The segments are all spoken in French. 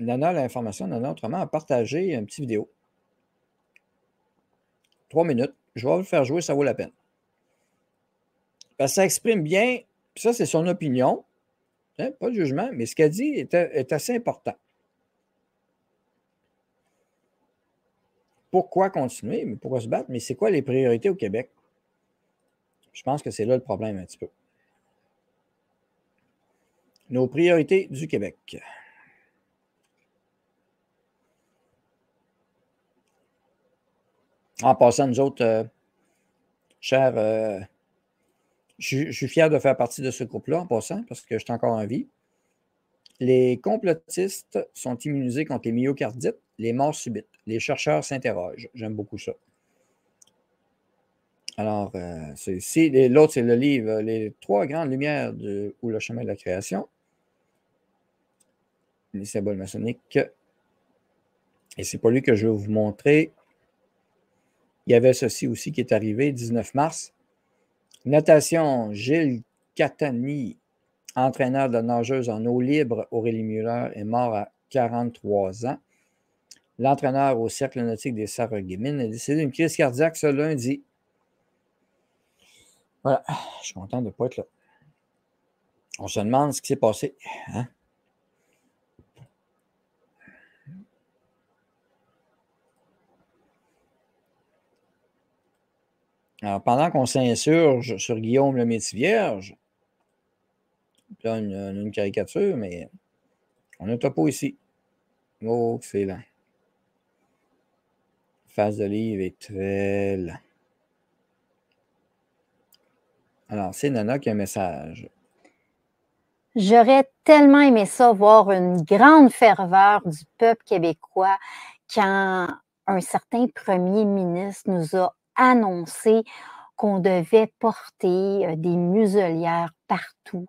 Nana l'information, Nana autrement, a partagé une petite vidéo. Trois minutes. Je vais vous faire jouer, ça vaut la peine. Parce que ça exprime bien, ça, c'est son opinion, hein, pas de jugement, mais ce qu'elle dit est, assez important. pourquoi continuer, mais pourquoi se battre, mais c'est quoi les priorités au Québec? Je pense que c'est là le problème un petit peu. Nos priorités du Québec. En passant, nous autres, euh, chers, euh, je suis fier de faire partie de ce groupe-là en passant parce que je suis encore en vie. Les complotistes sont immunisés contre les myocardites, les morts subites. Les chercheurs s'interrogent. J'aime beaucoup ça. Alors, euh, l'autre, c'est le livre euh, Les trois grandes lumières ou le chemin de la création. Les symboles maçonniques. Et c'est pas lui que je vais vous montrer il y avait ceci aussi qui est arrivé, 19 mars. Natation, Gilles Catani, entraîneur de nageuse en eau libre, Aurélie Muller, est mort à 43 ans. L'entraîneur au Cercle nautique des Sarreguemines est décédé d'une crise cardiaque ce lundi. Voilà, je suis content de ne pas être là. On se demande ce qui s'est passé. Hein? Alors, pendant qu'on s'insurge sur Guillaume le vierge là, une, une caricature, mais on a pas ici. Oh, c'est là. Face de livre est très Alors, c'est Nana qui a un message. J'aurais tellement aimé ça, voir une grande ferveur du peuple québécois quand un certain premier ministre nous a annoncé qu'on devait porter euh, des muselières partout,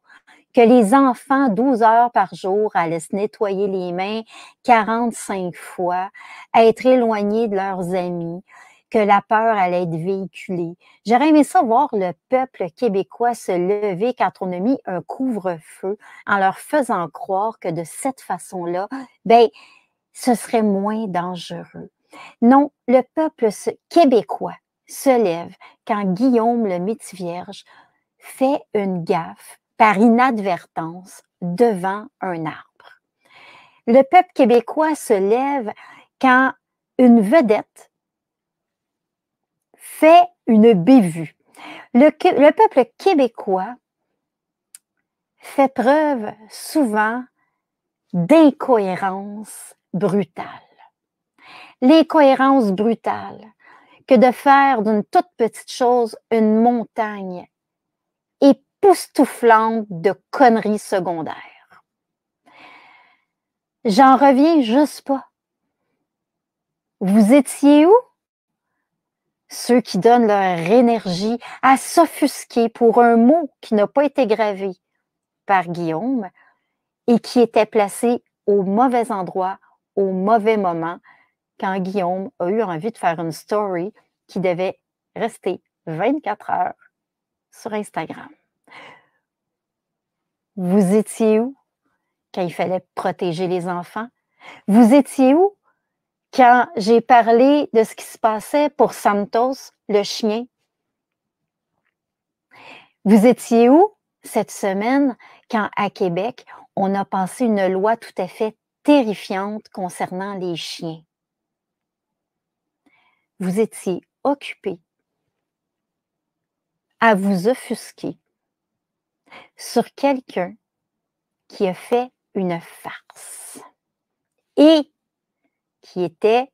que les enfants, 12 heures par jour, allaient se nettoyer les mains 45 fois, être éloignés de leurs amis, que la peur allait être véhiculée. J'aurais aimé ça voir le peuple québécois se lever quand on a mis un couvre-feu en leur faisant croire que de cette façon-là, ben, ce serait moins dangereux. Non, le peuple québécois se lève quand Guillaume le vierge fait une gaffe par inadvertance devant un arbre. Le peuple québécois se lève quand une vedette fait une bévue. Le, le peuple québécois fait preuve souvent d'incohérence brutale. L'incohérence brutale, que de faire d'une toute petite chose une montagne époustouflante de conneries secondaires. J'en reviens juste pas. Vous étiez où? Ceux qui donnent leur énergie à s'offusquer pour un mot qui n'a pas été gravé par Guillaume et qui était placé au mauvais endroit, au mauvais moment, quand Guillaume a eu envie de faire une story qui devait rester 24 heures sur Instagram. Vous étiez où quand il fallait protéger les enfants? Vous étiez où quand j'ai parlé de ce qui se passait pour Santos, le chien? Vous étiez où cette semaine quand à Québec, on a passé une loi tout à fait terrifiante concernant les chiens? vous étiez occupé à vous offusquer sur quelqu'un qui a fait une farce et qui était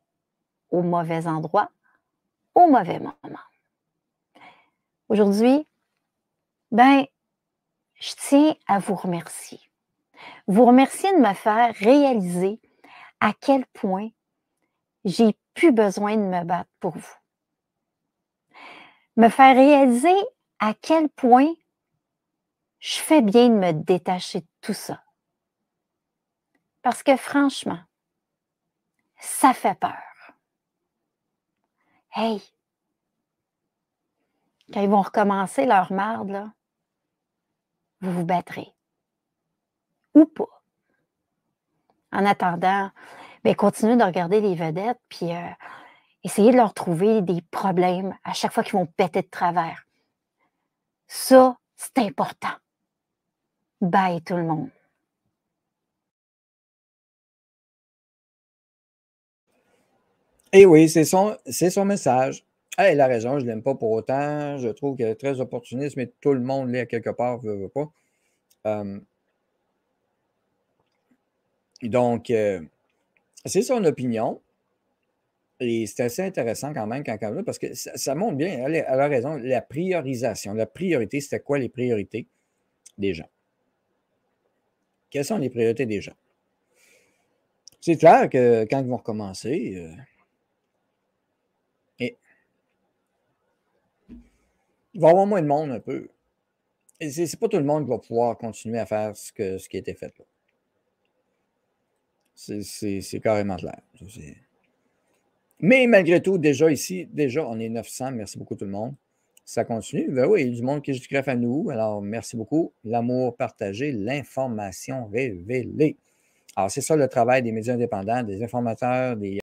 au mauvais endroit, au mauvais moment. Aujourd'hui, ben, je tiens à vous remercier. Vous remercier de me faire réaliser à quel point j'ai plus besoin de me battre pour vous. Me faire réaliser à quel point je fais bien de me détacher de tout ça. Parce que franchement, ça fait peur. Hey, quand ils vont recommencer leur marde, là, vous vous battrez. Ou pas. En attendant, mais ben, continuez de regarder les vedettes, puis euh, essayer de leur trouver des problèmes à chaque fois qu'ils vont péter de travers. Ça, c'est important. Bye tout le monde. Et eh oui, c'est son, son message. Ah, elle a raison, je ne l'aime pas pour autant. Je trouve qu'elle est très opportuniste, mais tout le monde l'est à quelque part, veut, veut pas. Euh, donc, euh, c'est son opinion. Et c'est assez intéressant quand même quand même, parce que ça, montre bien, elle, a raison, la priorisation. La priorité, c'était quoi les priorités des gens? Quelles sont les priorités des gens? C'est clair que quand ils vont recommencer, euh, il va y avoir moins de monde un peu. Et n'est pas tout le monde qui va pouvoir continuer à faire ce, que, ce qui était fait là. C'est carrément clair. Mais malgré tout, déjà ici, déjà, on est 900. Merci beaucoup tout le monde. Ça continue. Ben oui, il y a du monde qui juste greffe à nous. Alors, merci beaucoup. L'amour partagé, l'information révélée. Alors, c'est ça le travail des médias indépendants, des informateurs, des